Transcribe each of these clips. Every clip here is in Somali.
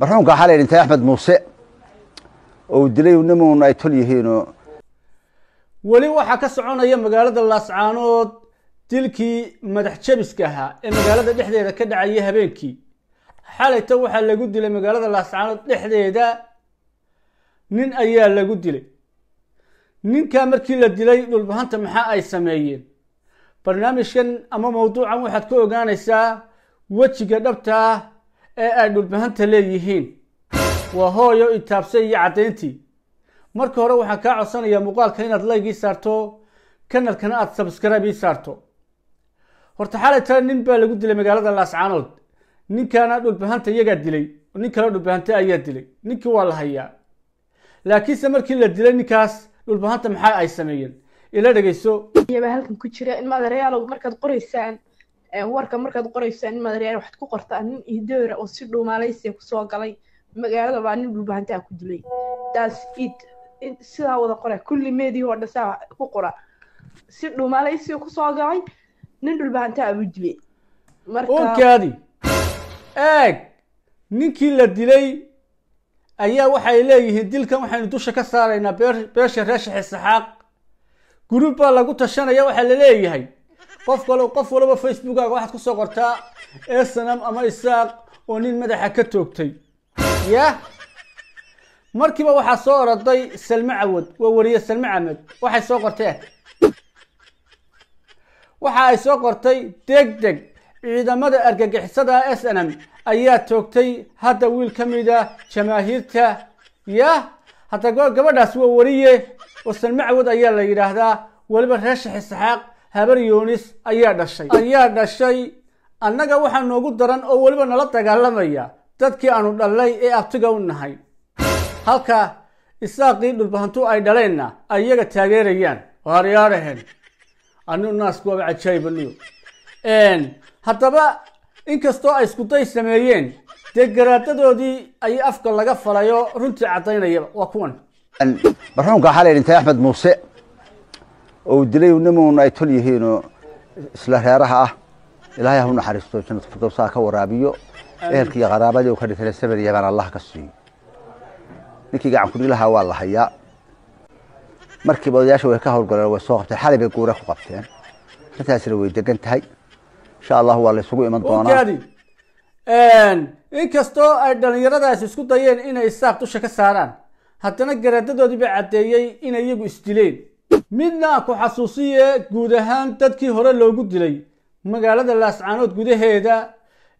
marxuumka waxaa la yidhi intay axmed muuse oo dilay nimuun ay tol yihiinoo weli waxaa ka soconaya magaalada laascaanood dilkii madax jabiska ahaa ee magaalada dhexdeeda ka dhacaya habeenkii xalayta waxaa lagu dilay magaalada laascaanood dhexdeeda nin ayaa lagu dilay ninkaa markii la dilay dhulbahanta maxaa ay sameeyeen barnaamijkan ama mawduucan waxaad ka ogaanaysaa wejiga dhabtaa ee ay dhulbahanta leeyihiin waa hooyo itaabsay iyo caddayntii marka hore waxaan kaa codsanayaa muuqaalka inaad laygii saarto kanalkana aada sabskrib ii saarto horta xalay tale nin baa lagu dilay magaalada laascaanood ninkaana dhulbahanta iyagaa dilay nin kaleo dhulbahanta ayaa dilay ninkii waa la hayaa laakiinse markii la dilay ninkaas dhulbahanta maxaa ay sameeyeen ila dhegayso halkan ku jira in maadareyaalow markaad qoraysaan warka markaad qorayso animaad reer waxaad ku qortaa nin iideera oo si dhuumaalaysiya kusoo galay magaalada nin dhulbahantaa ku dilay taas id sidaa wada qora kulli meedii oo dhasaa ku qora si dhuumaalaysiya kusoo galay nin dhulbahantaa abu dilay markaadi eeg ninkii la dilay ayaa waxay leeyihiin dilkan waxaynu dusha ka saaraynaa beesha reesha xisaxaaq gurub baa lagu tashanaya waxaa la leeyahay qof kalo qof walaba facebookaga waxaad kusoo qortaa esanam ama isaaq oo nin madaxa ka toogtay ya markiiba waxaa soo oroday salme cawad waa wariye salme camed waxay soo qorteen waxa ay soo qortay deg deg ciidamada argagixisada s n m ayaa toogtay hadda wiil ka mida ah jamaahiirta yah hadda gabadhaas waa wariye oo salme cawad ayaa la yidhaahdaa weliba reer shax habar yunis ayaa dhashay ayaa dhashay annaga waxaa noogu daran oo weliba nala dagaalamaya dadkii aanu dhallay ee abtiga u nahay halka isaaqii dhulbahantu ay dhaleenna ay iyaga taageerayaan waaryaadhahen anu naaskuaba cajaayibaniyo haddaba inkastoo ay isku day sameeyeen dee garaadadoodii ayay afka laga falayo runtii caddaynayaba waa kuwan barxuunka xalay dhintay axmed muuse oo u dilay nimanuna ay tol yihiinoo isla reeraha ah ilaahay haw naxariisto jannad firdowsaha ka waraabiyo ehelkiiyo qaraabadii u ka dhintayna sabar iyo allah ka siiyo ninkii gacan kudhigi lahaa waa la hayaa markiiba odayaasha way ka howlgaleen way soo qabteen xalay bay guure ku qabteen arrintaasina way degan tahay insha allahu waa la iman doonaa inkastoo ay dhallinyaradaasi isku dayeen inay isaab dusha ka saaraan haddana garaadadoodii baa caddeeyey inay iyagu isdileen midna ku xasuusiye guud ahaan dadkii hore loogu dilay magaalada laascaanood gudaheeda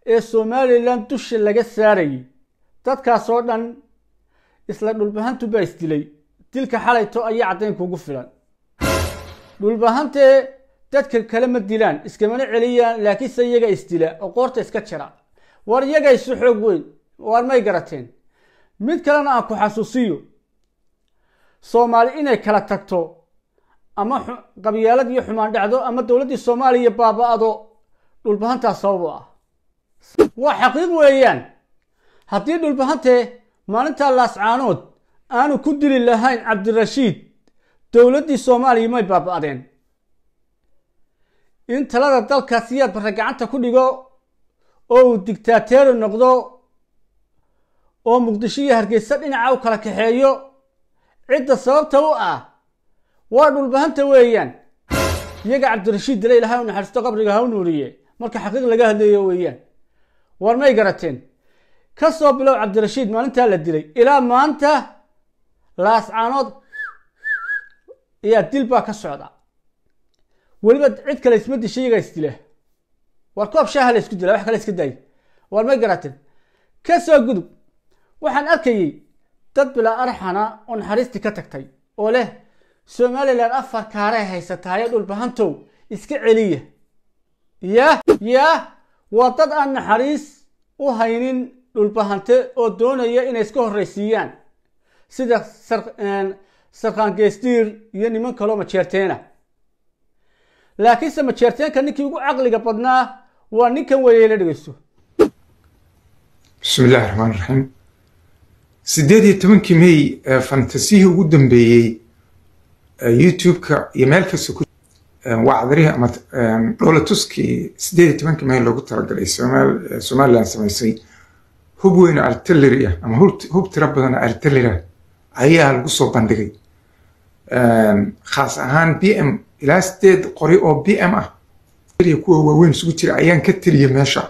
ee somalilan dusha laga saarayay dadkaasoo dhan isla dhulbahantu baa isdilay dilka xalayto ayaa caddayn kuugu filan dhulbahantee dadka kale ma dilaan iskamana celiyaan laakiinse iyaga isdila oo qoorta iska jira war iyaga isu xoog weyn waar may garateen mid kalena aan ku xasuusiyo soomaali inay kala tagto ama qabyaalad iyo xumaan dhacdo ama dowladdii soomaaliya baaba-ado dhulbahanta sabab u ah waa xaqiiq weeyaan haddii dhulbahantee maalintaa laascaanood aanu ku dili lahayn cabdirashiid dowladdii soomaaliya may baaba-adeen in talada dalka siyaad barre gacanta ku dhigo oo uu digtaateeri noqdo oo muqdisho iyo hargeysa dhinaca u kala kaxeeyo cidda sababta u ah waa dhulbahanta weeyaan iyaga cabdirashiid dale ilahay u naxariisto qabriga ha u nuuriye marka xaqiiq laga hadlayo weeyaan war may garateen ka soo bilow cabdirashiid maalintaa la dilay ilaa maanta laascaanood ayaa dil baa ka socda weliba cid kale isma dishay iyagaa isdila war koob shaaha la dila wax kale iska daay war may garateen ka soo gudub waxaan arkayay dad bilaa arxana oo naxariistii ka tagtay oo leh somalilan afar ah kaaray haysataaye dhulbahantow iska celiya yah yah waa dad aan naxariis u haynin dhulbahante oo doonaya inay iska horraysiiyaan sida sarkaangeestiir iyo niman kaloo majeerteena laakiinse majeerteenka ninkii ugu caqliga badnaa waa ninkan weeyeyla dhegeysto bismi illaahi raxmaan raxiim siddeed iyo tobankii may fantasihii ugu dambeeyey youtubeka iyo meel kasta ku waa ama dhoola tuskii siddeed iyo tobankii mayl loogu talagalay somalilan samaysay hub weyna artillery ah ama hub tira badan artillery ah ayaa lagu soo bandhigay khaas ahaan b m ilaa sideed qori oo b m ah kuwa waaweyn isugu jira ayaan ka tiriya meesha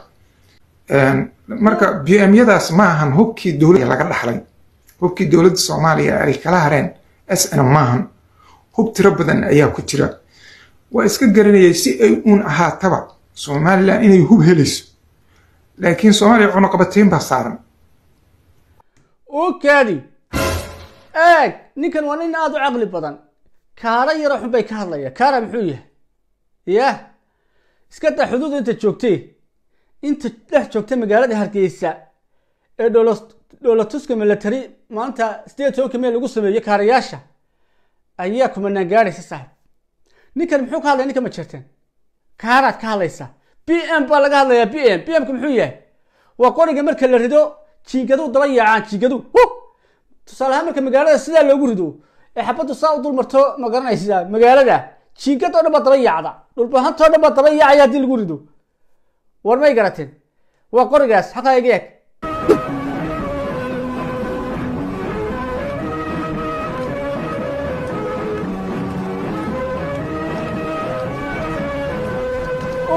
marka b m yadaas ma ahan hubkii dowladda laga dhaxlay hubkii dowladda soomaaliya ay kala hareen s n maahan hub tiro badan ayaa ku jira waa iska garanayay si ay uun ahaataba somalilan inay hub helayso laakiin soomaaliya cunaqabateyn baa saaran okaadi eeg ninkan waa nin aada u caqli badan kaara yaro xun bay ka hadlaya kaara muxuu yahay yah iska daa xuduuda inta joogtee inta dhex joogta magaalada hargeysa ee dhoolatuska milatary maanta state hokamee lagu sameeyo kaarayaasha ayaa kumanaan gaadhaysa saaxib ninkan muxuu ka hadlaya ninka ma jirteen kaaraad ka hadlaysaa b m baa laga hadlayaa b m b mka muxuu yahay waa qoriga marka la rido jiingaduu daba yaacaan jiingadu tusaaleahaan marka magaalada sidaa loogu rido ee xabaddu saa u dulmarto magaranaysaa magaalada jiingad oo dhan baa daba yaacda dhulbahantoo dhan baa daba yaacaya haddii lagu rido war may garateen waa qorigaas xataa iga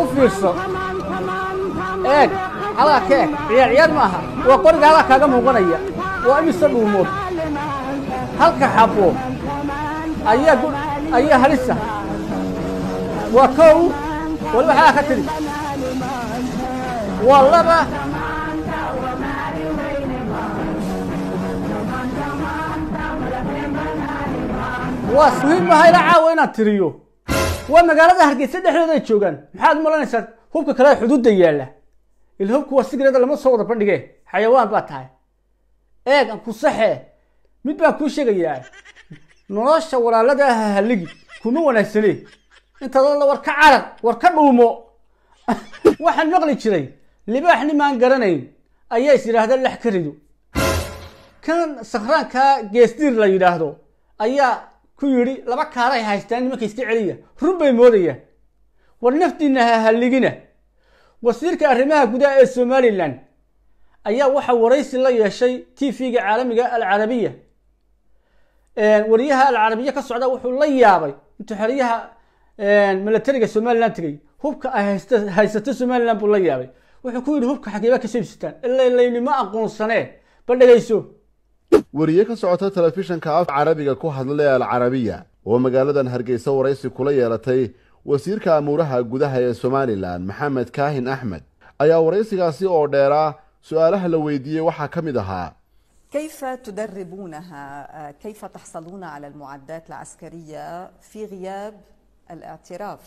u fiirso eeg halaa ka eg ciyaarciyaar ma aha waa qoriga halaa kaaga muuqanaya waa imise dhuumo halka xabo ayaa ayaa halisa waa kow waliba halaa ka tidhi waa laba waa muhiim maha ilaa caawa inaan tiriyo waa magaalada hargeysa dhexdooda ay joogaan maxaad malanaysaa hubka kale xuduudda yaalla ila hubku waa sigrada lama soo wada bandhige xayawaan baa tahay eeg aan ku saxee mid baan kuu sheegayaa nolosha walaalada aha ah haligi kuma wanaagsane intaadoo la war ka carar war ka dhuumo waxaan maqli jiray libaax nimaan garanayn ayaa is yidhaahda lax ka rido kan sakhraankaa geesdiir la yidhaahdo ayaa ku yidhi laba kaaray haystaan nimanka iska celiya run bay moodayaan war naftiinna ha wasiirka arrimaha gudaha ee somalilan ayaa waxaa waraysi la yeeshay t v-ga caalamiga alcarabiya wariyaha alcarabiya ka socda wuxuu la yaabay intuu xeryaha milatariga somalilan tegay hubka ay haysato somalilan buu la yaabay wuxuu ku yidhi hubka xageebaa kasoo ibsitaan ilalayni aqoonsanee bal dhegayso wariye ka socota telefishinka af carabiga ku hadla ee alcarabiya oo magaaladan hargeysa waraysi kula yeelatay wasiirka amuuraha gudaha ee somalilan maxamed kaahin axmed ayaa waraysigaasi oo dheeraa su-aalaha la weydiiyey waxaa ka mid ahaa كيف تدربونها كيف تحصلون على المعدات العسكرية في غياب الاعتراف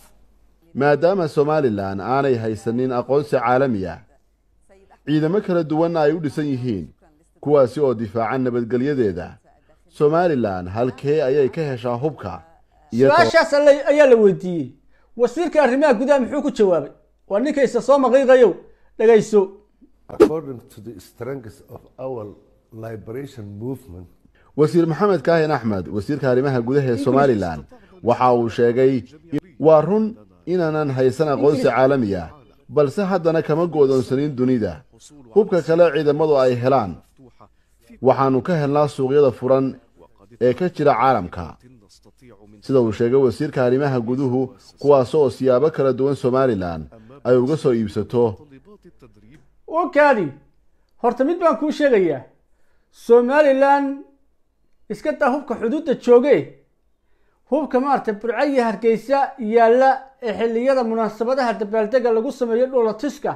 maadaama somalilan aanay haysanin aqoonsi caalamiya ah, ciidamo kala duwanna ay u dhisan yihiin kuwaasi oo difaaca nabadgelyadeeda somalilan halkee ayay ka heshaa hubka su-aashaas ayaa la weydiiyey wasiirka arrimaha gudaha muxuu ku jawaabay waa ninkaysa soo maqiiqayow dhegayso wasiir maxamed kaahin axmed wasiirka arrimaha gudaha ee somalilan waxa uu sheegay waa run inaanan haysan aqoonsi caalami ah balse haddana kama goodoonsaniin dunida hubka kale ciidamadu ay helaan waxaannu ka helnaa suuqyada furan ee ka jira caalamka sida uu sheegay wasiirka arrimaha guduhu kuwaasoo oo siyaabo kala duwan somalilan ay uga soo iibsato okaadi horta mid baan kuu sheegayaa somalilan iska daa hubka xuduudda jooge hubka maarata burcaya hargeysa yaalla ee xilliyada munaasabadaha dabaaldega lagu sameeyo dhoolatiska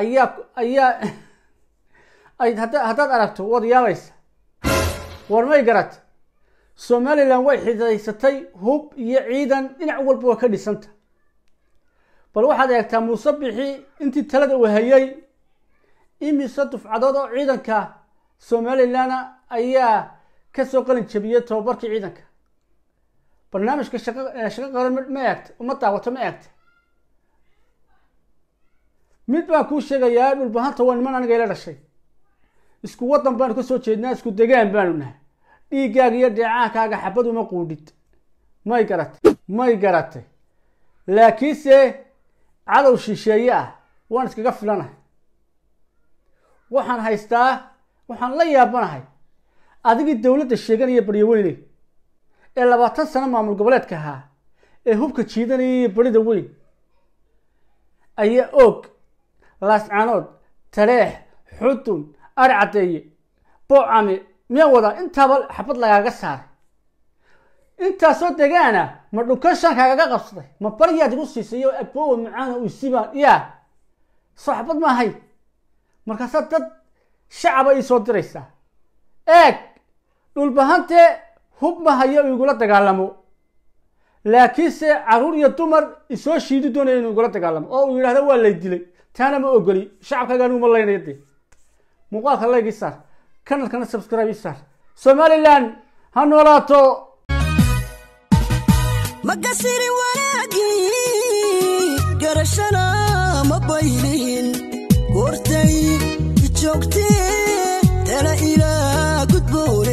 ayaa ayaa haddaad aragto waad yaabaysa war may garat somalilan way xidaysatay hub iyo ciidan dhinac walba waa ka dhisanta bal waxaad eegtaa muuse bixi intii talada uu hayay imise dufcadood oo ciidanka somalilan ayaa kasoo qalin jabiyey tobabarkii ciidanka barnaamijka shaqo qaran ma eegta uma daawato ma eegta mid baan kuu sheegayaa dhulbahanta waa niman aniga ila dhashay isku waddan baanu ka soo jeednaa isku degaan baanu nahay dhiiggaaga iyo dheecaankaaga xabad uma quudhid may garatay may garatay laakiinse cadow shisheeye ah waan iskaga filanahay waxaan haystaa waxaan la yaabanahay adigii dowladda sheeganaya baryaweyne ee labaatan sano maamul goboleedka ahaa ee hubka jiidanaya iyo barida weyn ayaa oog laascanood tareex xudun ar caddeeye bocami miya wada intaaba xabad lagaaga saaray intaasoo degaana ma dhukashan kaagaga qabsaday ma baryaad igu siisay iyo aboowa macaana usiba yaa soo xabad maahay markaasaa dad shacaba ii soo diraysaa eeg dhulbahantee hub mahayo igula dagaalamo laakiinse caruur iyo dumar isoo shiidi doonaya inuu igula dagaalamo oo uu yidhahdo waa lay dilay taana ma ogoli shacabkaaga anigu laynaya dee muuqaalka layg saar kanalkana subscribe saar somalilan ha noolaato makasiri wanaagii garashana ma baynihin goortay ijoogtee tala ilaa gudboon